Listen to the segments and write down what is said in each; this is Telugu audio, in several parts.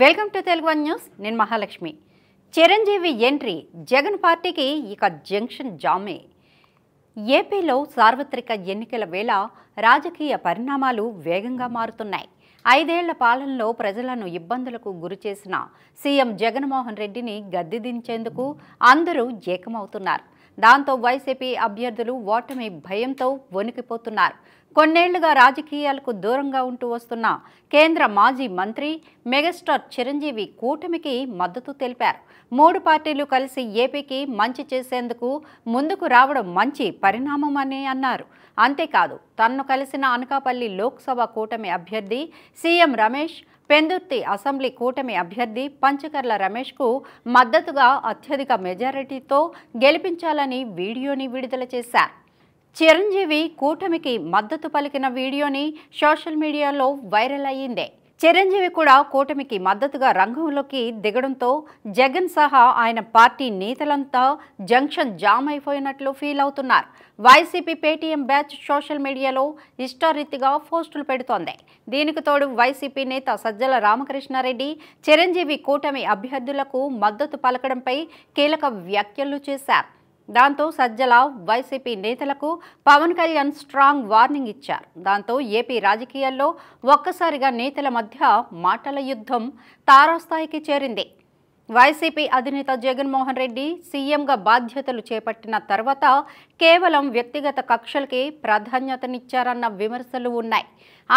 welcome to Telugu one news నేను మహాలక్ష్మి చిరంజీవి ఎంట్రీ జగన్ పార్టీకి ఇక జంక్షన్ జామే ఏపీలో సార్వత్రిక ఎన్నికల వేళ రాజకీయ పరిణామాలు వేగంగా మారుతున్నాయి ఐదేళ్ల పాలనలో ప్రజలను ఇబ్బందులకు గురిచేసిన సీఎం జగన్మోహన్ రెడ్డిని గద్దెదించేందుకు అందరూ ఏకమవుతున్నారు దాంతో వైసీపీ అభ్యర్థులు ఓటమి భయంతో వణికిపోతున్నారు కొన్నేళ్లుగా రాజకీయాలకు దూరంగా ఉంటూ వస్తున్న కేంద్ర మాజీ మంత్రి మెగాస్టార్ చిరంజీవి కూటమికి మద్దతు తెలిపారు మూడు పార్టీలు కలిసి ఏపీకి మంచి చేసేందుకు ముందుకు రావడం మంచి పరిణామం అన్నారు అంతేకాదు తన్ను కలిసిన అనకాపల్లి లోక్సభ కూటమి అభ్యర్థి సీఎం రమేష్ పెందుర్తి అసెంబ్లీ కూటమి అభ్యర్థి పంచకర్ల రమేష్కు మద్దతుగా అత్యధిక మెజారిటీతో గెలిపించాలని వీడియోని విడుదల చేశారు చిరంజీవి కూటమికి మద్దతు పలికిన వీడియోని సోషల్ మీడియాలో వైరల్ అయ్యింది చిరంజీవి కూడా కూటమికి మద్దతుగా రంగంలోకి దిగడంతో జగన్ సహా ఆయన పార్టీ నేతలంతా జంక్షన్ జామ్ అయిపోయినట్లు ఫీల్ అవుతున్నారు వైసీపీ పేటీఎం బ్యాచ్ సోషల్ మీడియాలో ఇష్టారీతిగా పోస్టులు పెడుతోంది దీనికి తోడు వైసీపీ నేత సజ్జల రామకృష్ణారెడ్డి చిరంజీవి కూటమి అభ్యర్థులకు మద్దతు పలకడంపై కీలక వ్యాఖ్యలు చేశారు దాంతో సజ్జలావ్ వైసీపీ నేతలకు పవన్ కళ్యాణ్ స్ట్రాంగ్ వార్నింగ్ ఇచ్చారు దాంతో ఏపీ రాజకీయాల్లో ఒక్కసారిగా నేతల మధ్య మాటల యుద్ధం తారాస్థాయికి చేరింది వైసీపీ అధినేత జగన్మోహన్ రెడ్డి సీఎంగా బాధ్యతలు చేపట్టిన తర్వాత కేవలం వ్యక్తిగత కక్షలకే ప్రాధాన్యతనిచ్చారన్న విమర్శలు ఉన్నాయి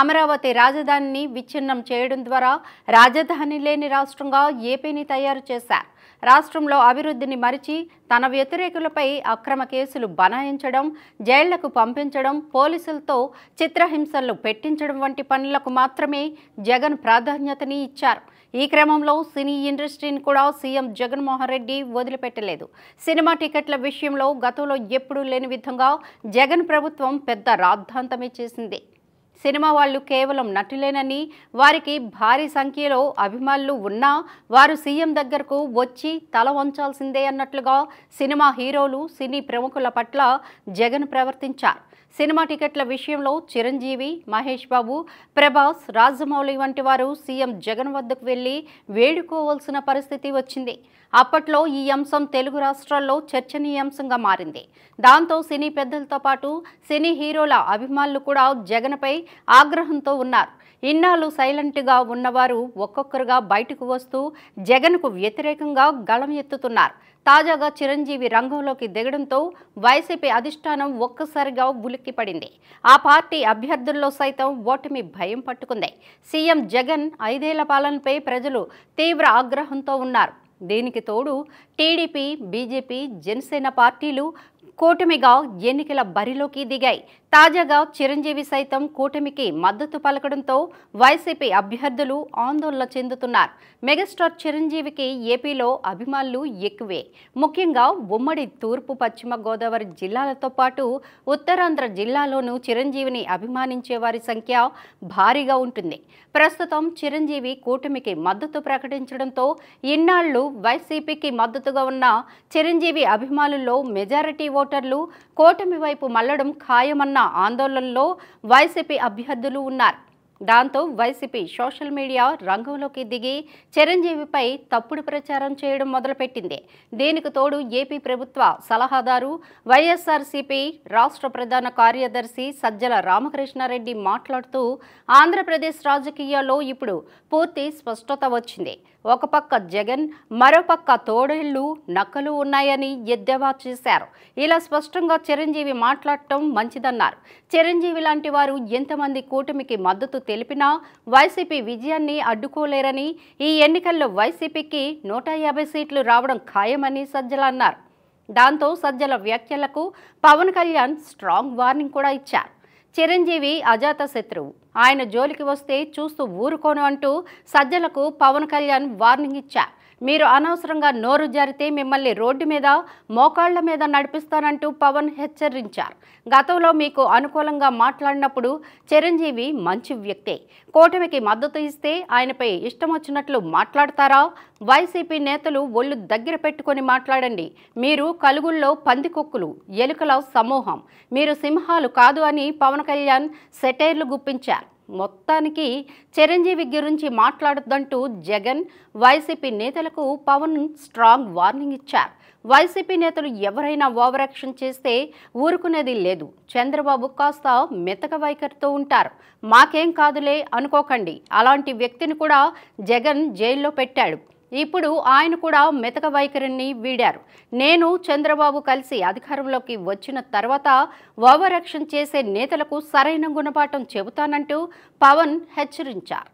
అమరావతి రాజధానిని విచ్ఛిన్నం చేయడం ద్వారా రాజధాని లేని రాష్ట్రంగా ఏపీని తయారు చేశారు రాష్ట్రంలో అభివృద్ధిని మరిచి తన వ్యతిరేకులపై అక్రమ కేసులు బనాయించడం జైళ్లకు పంపించడం పోలీసులతో చిత్రహింసలు పెట్టించడం వంటి పనులకు మాత్రమే జగన్ ప్రాధాన్యతని ఇచ్చారు ఈ క్రమంలో సినీ ఇండస్ట్రీని కూడా సీఎం జగన్మోహన్ రెడ్డి వదిలిపెట్టలేదు సినిమా టికెట్ల విషయంలో గతంలో ఎప్పుడూ లేని విధంగా జగన్ ప్రభుత్వం పెద్ద రాద్ధాంతమే చేసింది సినిమా వాళ్ళు కేవలం నటులేనని వారికి భారీ సంఖ్యలో అభిమానులు ఉన్నా వారు సీఎం దగ్గరకు వచ్చి తల వంచాల్సిందే అన్నట్లుగా సినిమా హీరోలు సినీ ప్రముఖుల పట్ల జగన్ ప్రవర్తించారు సినిమా టికెట్ల విషయంలో చిరంజీవి మహేష్ బాబు ప్రభాస్ రాజమౌళి వంటి వారు సీఎం జగన్ వద్దకు వెళ్ళి వేడుకోవాల్సిన పరిస్థితి వచ్చింది అప్పట్లో ఈ అంశం తెలుగు రాష్ట్రాల్లో చర్చనీయాంశంగా మారింది దాంతో సినీ పెద్దలతో పాటు సినీ హీరోల అభిమానులు కూడా జగన్పై ఆగ్రహంతో ఉన్నారు ఇన్నాళ్ళు సైలెంట్గా ఉన్నవారు ఒక్కొక్కరుగా బయటకు వస్తూ జగన్కు వ్యతిరేకంగా గళం ఎత్తుతున్నారు తాజాగా చిరంజీవి రంగంలోకి దిగడంతో వైసీపీ అధిష్టానం ఒక్కసారిగా ఉలిక్కిపడింది ఆ పార్టీ అభ్యర్థుల్లో సైతం ఓటమి భయం పట్టుకుంది సీఎం జగన్ ఐదేళ్ల పాలనపై ప్రజలు తీవ్ర ఆగ్రహంతో ఉన్నారు దీనికి తోడు టీడీపీ బీజేపీ జనసేన పార్టీలు కూటమిగా ఎన్నికల బరిలోకి దిగాయి తాజాగా చిరంజీవి సైతం కూటమికి మద్దతు పలకడంతో వైసీపీ అభ్యర్థులు ఆందోళన చెందుతున్నారు మెగాస్టార్ చిరంజీవికి ఏపీలో అభిమానులు ఎక్కువే ముఖ్యంగా ఉమ్మడి తూర్పు పశ్చిమ గోదావరి జిల్లాలతో పాటు ఉత్తరాంధ్ర జిల్లాలోనూ చిరంజీవిని అభిమానించే వారి సంఖ్య భారీగా ఉంటుంది ప్రస్తుతం చిరంజీవి కూటమికి మద్దతు ప్రకటించడంతో ఇన్నాళ్లు వైసీపీకి మద్దతుగా ఉన్న చిరంజీవి అభిమానుల్లో మెజారిటీ ఓటర్లు కోటమి వైపు మల్లడం ఖాయమన్న ఆందోళనలో వైసీపీ అభ్యర్థులు ఉన్నారు దాంతో వైసీపీ సోషల్ మీడియా రంగంలోకి దిగి చిరంజీవిపై తప్పుడు ప్రచారం చేయడం మొదలుపెట్టింది దీనికి తోడు ఏపీ ప్రభుత్వ సలహాదారు వైఎస్ఆర్సీపీ రాష్ట్ర ప్రధాన కార్యదర్శి సజ్జల రామకృష్ణారెడ్డి మాట్లాడుతూ ఆంధ్రప్రదేశ్ రాజకీయాల్లో ఇప్పుడు పూర్తి స్పష్టత వచ్చింది ఒక పక్క జగన్ మరోపక్క తోడేళ్లు నక్కలు ఉన్నాయని ఎద్దేవా చేశారు ఇలా స్పష్టంగా చిరంజీవి మాట్లాడటం మంచిదన్నారు చిరంజీవి లాంటి వారు ఎంతమంది కూటమికి మద్దతు తెలిపినా వైసీపీ విజయాన్ని అడ్డుకోలేరని ఈ ఎన్నికల్లో వైసీపీకి నూట యాభై సీట్లు రావడం ఖాయమని సజ్జల అన్నారు దాంతో సజ్జల వ్యాఖ్యలకు పవన్ కళ్యాణ్ స్ట్రాంగ్ వార్నింగ్ కూడా ఇచ్చారు చిరంజీవి అజాత శత్రువు ఆయన జోలికి వస్తే చూస్తూ ఊరుకోను అంటూ సజ్జలకు పవన్ కళ్యాణ్ వార్నింగ్ ఇచ్చారు మీరు అనవసరంగా నోరు జారితే మిమ్మల్ని రోడ్డు మీద మోకాళ్ల మీద నడిపిస్తానంటూ పవన్ హెచ్చరించారు గతంలో మీకు అనుకూలంగా మాట్లాడినప్పుడు చిరంజీవి మంచి వ్యక్తే కూటమికి మద్దతు ఇస్తే ఆయనపై ఇష్టం వచ్చినట్లు మాట్లాడతారా వైసీపీ నేతలు ఒళ్ళు దగ్గర పెట్టుకొని మాట్లాడండి మీరు కలుగుల్లో పందికొక్కులు ఎలుకల సమూహం మీరు సింహాలు కాదు అని పవన్ కళ్యాణ్ సెటైర్లు గుప్పించారు మొత్తానికి చిరంజీవి గురించి మాట్లాడొద్దంటూ జగన్ వైసీపీ నేతలకు పవన్ స్ట్రాంగ్ వార్నింగ్ ఇచ్చారు వైసీపీ నేతలు ఎవరైనా ఓవరాక్షన్ చేస్తే ఊరుకునేది లేదు చంద్రబాబు కాస్త మెతక వైఖరితో ఉంటారు మాకేం కాదులే అనుకోకండి అలాంటి వ్యక్తిని కూడా జగన్ జైల్లో పెట్టాడు ఇప్పుడు ఆయన కూడా మెతక వైఖరిని వీడారు నేను చంద్రబాబు కలిసి అధికారంలోకి వచ్చిన తర్వాత ఓవరాక్షన్ చేసే నేతలకు సరైన గుణపాఠం చెబుతానంటూ పవన్ హెచ్చరించారు